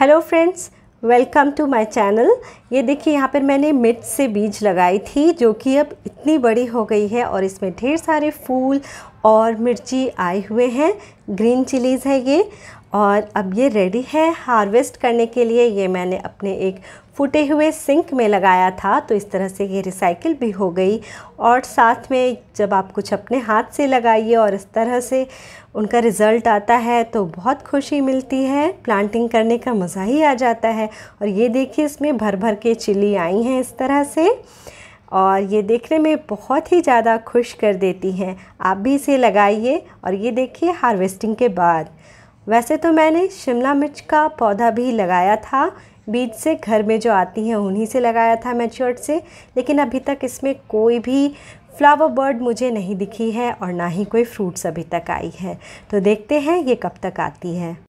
hello friends welcome to my channel ये देखिए यहाँ पर मैंने मिर्च से बीज लगाई थी जो कि अब इतनी बड़ी हो गई है और इसमें ढेर सारे फूल और मिर्ची आए हुए हैं ग्रीन चिलीज़ है ये और अब ये रेडी है हार्वेस्ट करने के लिए ये मैंने अपने एक फूटे हुए सिंक में लगाया था तो इस तरह से ये रिसाइकिल भी हो गई और साथ में जब आप कुछ अपने हाथ से लगाइए और इस तरह से उनका रिज़ल्ट आता है तो बहुत खुशी मिलती है प्लांटिंग करने का मज़ा ही आ जाता है और ये देखिए इसमें भर भर के चिली आई हैं इस तरह से और ये देखने में बहुत ही ज़्यादा खुश कर देती हैं आप भी इसे लगाइए और ये देखिए हार्वेस्टिंग के बाद वैसे तो मैंने शिमला मिर्च का पौधा भी लगाया था बीज से घर में जो आती हैं उन्हीं से लगाया था मैच्योर्ड से लेकिन अभी तक इसमें कोई भी फ्लावर बर्ड मुझे नहीं दिखी है और ना ही कोई फ्रूट्स अभी तक आई है तो देखते हैं ये कब तक आती है